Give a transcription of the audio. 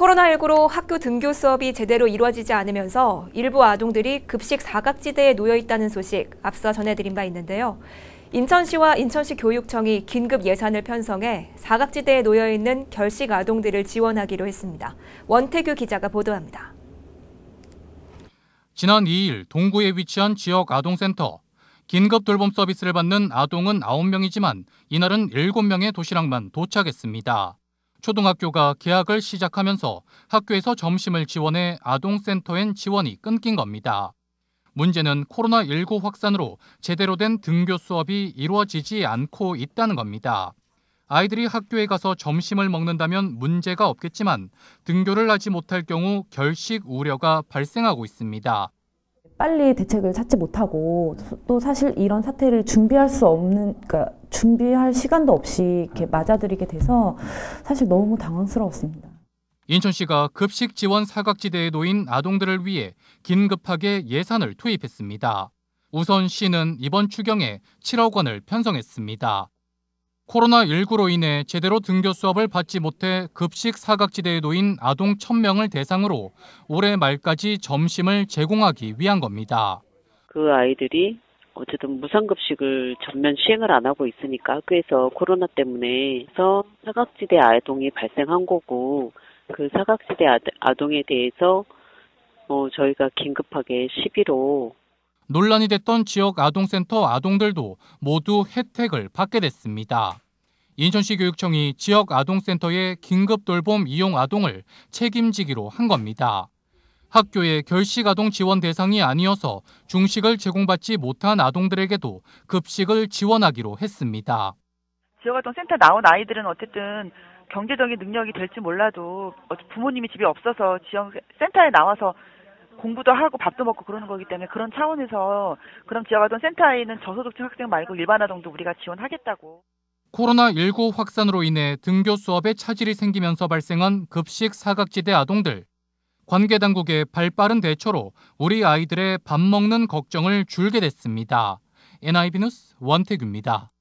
코로나19로 학교 등교 수업이 제대로 이루어지지 않으면서 일부 아동들이 급식 사각지대에 놓여 있다는 소식 앞서 전해드린 바 있는데요. 인천시와 인천시 교육청이 긴급 예산을 편성해 사각지대에 놓여 있는 결식 아동들을 지원하기로 했습니다. 원태규 기자가 보도합니다. 지난 2일 동구에 위치한 지역 아동센터 긴급 돌봄 서비스를 받는 아동은 9명이지만 이날은 7명의 도시락만 도착했습니다. 초등학교가 개학을 시작하면서 학교에서 점심을 지원해 아동센터엔 지원이 끊긴 겁니다. 문제는 코로나19 확산으로 제대로 된 등교 수업이 이루어지지 않고 있다는 겁니다. 아이들이 학교에 가서 점심을 먹는다면 문제가 없겠지만 등교를 하지 못할 경우 결식 우려가 발생하고 있습니다. 빨리 대책을 찾지 못하고 또 사실 이런 사태를 준비할 수 없는 그러니까 준비할 시간도 없이 이렇게 맞아들이게 돼서 사실 너무 당황스러웠습니다. 인천시가 급식 지원 사각지대에 놓인 아동들을 위해 긴급하게 예산을 투입했습니다. 우선 시는 이번 추경에 7억 원을 편성했습니다. 코로나19로 인해 제대로 등교 수업을 받지 못해 급식 사각지대에 놓인 아동 1000명을 대상으로 올해 말까지 점심을 제공하기 위한 겁니다. 그 아이들이 어쨌든 무상급식을 전면 시행을 안 하고 있으니까 학교에서 코로나 때문에 해서 사각지대 아동이 발생한 거고 그 사각지대 아동에 대해서 어, 저희가 긴급하게 시비로 논란이 됐던 지역 아동센터 아동들도 모두 혜택을 받게 됐습니다. 인천시 교육청이 지역 아동센터의 긴급 돌봄 이용 아동을 책임지기로 한 겁니다. 학교의 결식아동 지원 대상이 아니어서 중식을 제공받지 못한 아동들에게도 급식을 지원하기로 했습니다. 지역아동센터 나온 아이들은 어쨌든 경제적인 능력이 될지 몰라도 부모님이 집에 없어서 지역센터에 나와서 공부도 하고 밥도 먹고 그러는 거기 때문에 그런 차원에서 그럼 지역아동센터에 있는 저소득층 학생 말고 일반 아동도 우리가 지원하겠다고. 코로나19 확산으로 인해 등교 수업에 차질이 생기면서 발생한 급식 사각지대 아동들. 관계 당국의 발빠른 대처로 우리 아이들의 밥 먹는 걱정을 줄게 됐습니다. NIB 뉴스 원태규입니다.